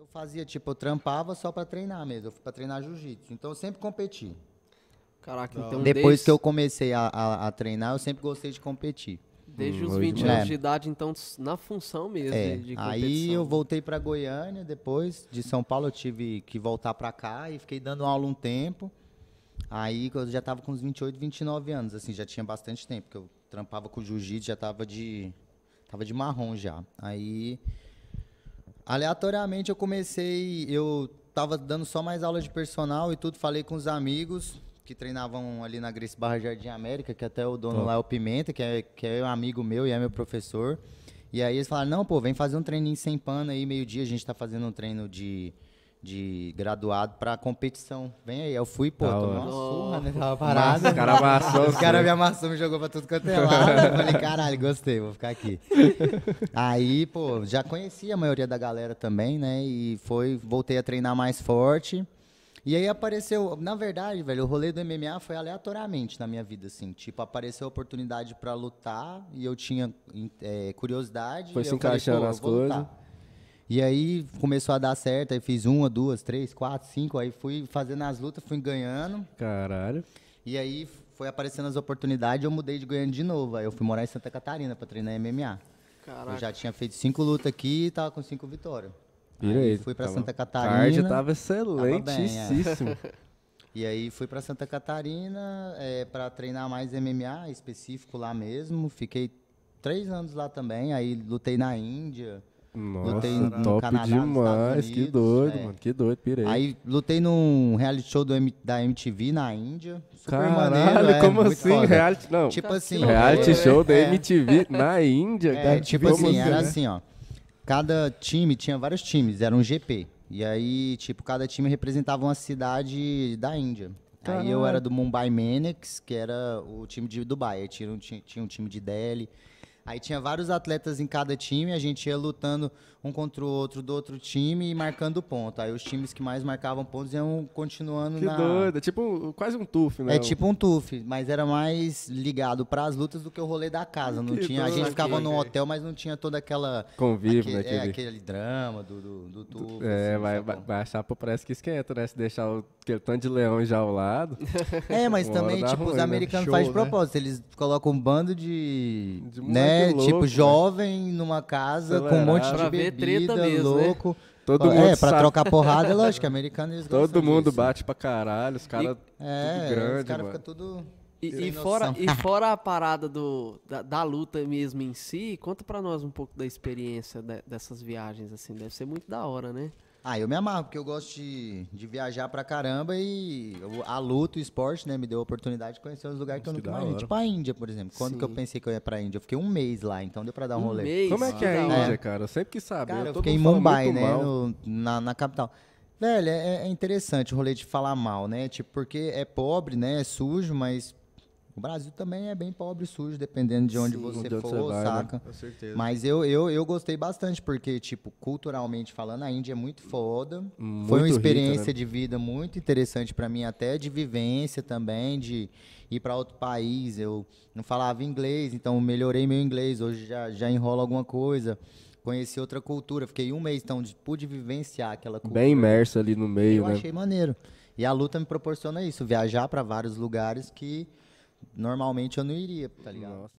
Eu fazia, tipo, eu trampava só pra treinar mesmo. Eu fui pra treinar jiu-jitsu. Então eu sempre competi. Caraca, então Depois desde, que eu comecei a, a, a, treinar, eu sempre gostei de competir. Desde hum, os 20 anos é. de idade, então, na função mesmo é, de, de Aí eu voltei para Goiânia depois. De São Paulo eu tive que voltar para cá e fiquei dando aula um tempo. Aí eu já estava com uns 28, 29 anos, assim, já tinha bastante tempo, porque eu trampava com jiu-jitsu, já estava de. Tava de marrom já. Aí Aleatoriamente eu comecei, eu tava dando só mais aula de personal e tudo, falei com os amigos que treinavam ali na Gris Barra Jardim América, que é até o dono oh. lá é o Pimenta, que é, que é um amigo meu e é meu professor. E aí eles falaram, não, pô, vem fazer um treininho sem pano aí, meio-dia a gente tá fazendo um treino de de graduado pra competição. Vem aí, eu fui, pô, tomei uma surra, né? Tava parado. Os caras amassou. Os caras me amassou, me jogou pra tudo quanto é lado. Falei, caralho, gostei, vou ficar aqui. aí, pô, já conheci a maioria da galera também, né? E foi, voltei a treinar mais forte. E aí apareceu, na verdade, velho, o rolê do MMA foi aleatoriamente na minha vida, assim. Tipo, apareceu a oportunidade para lutar e eu tinha é, curiosidade. Foi se encaixando falei, as coisas. Lutar. E aí começou a dar certo, aí fiz uma, duas, três, quatro, cinco, aí fui fazendo as lutas, fui ganhando. Caralho. E aí foi aparecendo as oportunidades, eu mudei de Goiânia de novo. Aí eu fui morar em Santa Catarina pra treinar MMA. Caralho. Eu já tinha feito cinco lutas aqui e tava com cinco vitórias. Aí, aí fui pra tava Santa Catarina. Tarde, tava é. excelentíssimo. bem, E aí fui para Santa Catarina é, para treinar mais MMA específico lá mesmo. Fiquei três anos lá também. Aí lutei na Índia, nossa, lutei no top Canadá, demais, que doido, é. mano, que doido, pirei. Aí lutei num reality show M, da MTV na Índia. Super Caralho, maneiro, é, como é, assim? Reality, não. Tipo assim. Reality é, show da é. MTV na Índia? É, tipo assim, era né? assim, ó. Cada time, tinha vários times, era um GP. E aí, tipo, cada time representava uma cidade da Índia. Caralho. Aí eu era do Mumbai Menex, que era o time de Dubai. Aí tinha, tinha, tinha um time de Delhi. Aí tinha vários atletas em cada time, a gente ia lutando um contra o outro do outro time e marcando ponto. Aí os times que mais marcavam pontos iam continuando que na... Que doido, é tipo quase um tuf, né? É tipo um tuf, mas era mais ligado para as lutas do que o rolê da casa. Não tinha, a gente ficava num hotel, mas não tinha toda aquela... Convívio, aquele, né? Aquele, é, aquele drama do, do, do tuf. Assim, é, assim, vai, vai, vai, a parece que esquenta, né? Se deixar o, aquele tanto de leão já ao lado... É, mas também, tipo, ruim, os né? americanos né? fazem de né? propósito. Né? Eles colocam um bando de... de né? É, é tipo, louco, tipo, jovem numa casa com um monte de bebida, mesmo, né? louco. Né? Todo é, mundo é, sabe. pra trocar porrada, lógico, americano eles Todo mundo disso. bate pra caralho, os caras é, grande, os caras ficam tudo... E, e fora, e fora a parada do, da, da, luta mesmo em si, conta pra nós um pouco da experiência de, dessas viagens, assim, deve ser muito da hora, né? Ah, eu me amarro, porque eu gosto de, de viajar pra caramba e eu, a luta, o esporte, né, me deu a oportunidade de conhecer os lugares que eu nunca imaginei. Tipo a Índia, por exemplo. Quando Sim. que eu pensei que eu ia pra Índia? Eu fiquei um mês lá, então deu pra dar um, um rolê. Mês? Como é que é a é. Índia, é. cara? Eu sempre quis saber. Cara, eu, eu fiquei em Mumbai, né, no, na, na capital. Velho, é, é, interessante o rolê de falar mal, né? Tipo, porque é pobre, né? É sujo, mas o Brasil também é bem pobre e sujo, dependendo de onde Sim, você onde for, você vai, né? saca? Né? Com certeza. Mas eu, eu, eu gostei bastante, porque, tipo, culturalmente falando, a Índia é muito foda. Muito Foi uma experiência rica, né? de vida muito interessante para mim, até de vivência também, de ir para outro país. Eu não falava inglês, então melhorei meu inglês. Hoje já, já enrola alguma coisa conheci outra cultura. Fiquei um mês, então pude vivenciar aquela cultura. Bem imerso ali no meio, eu né? Eu achei maneiro. E a luta me proporciona isso, viajar para vários lugares que normalmente eu não iria, tá ligado? Nossa.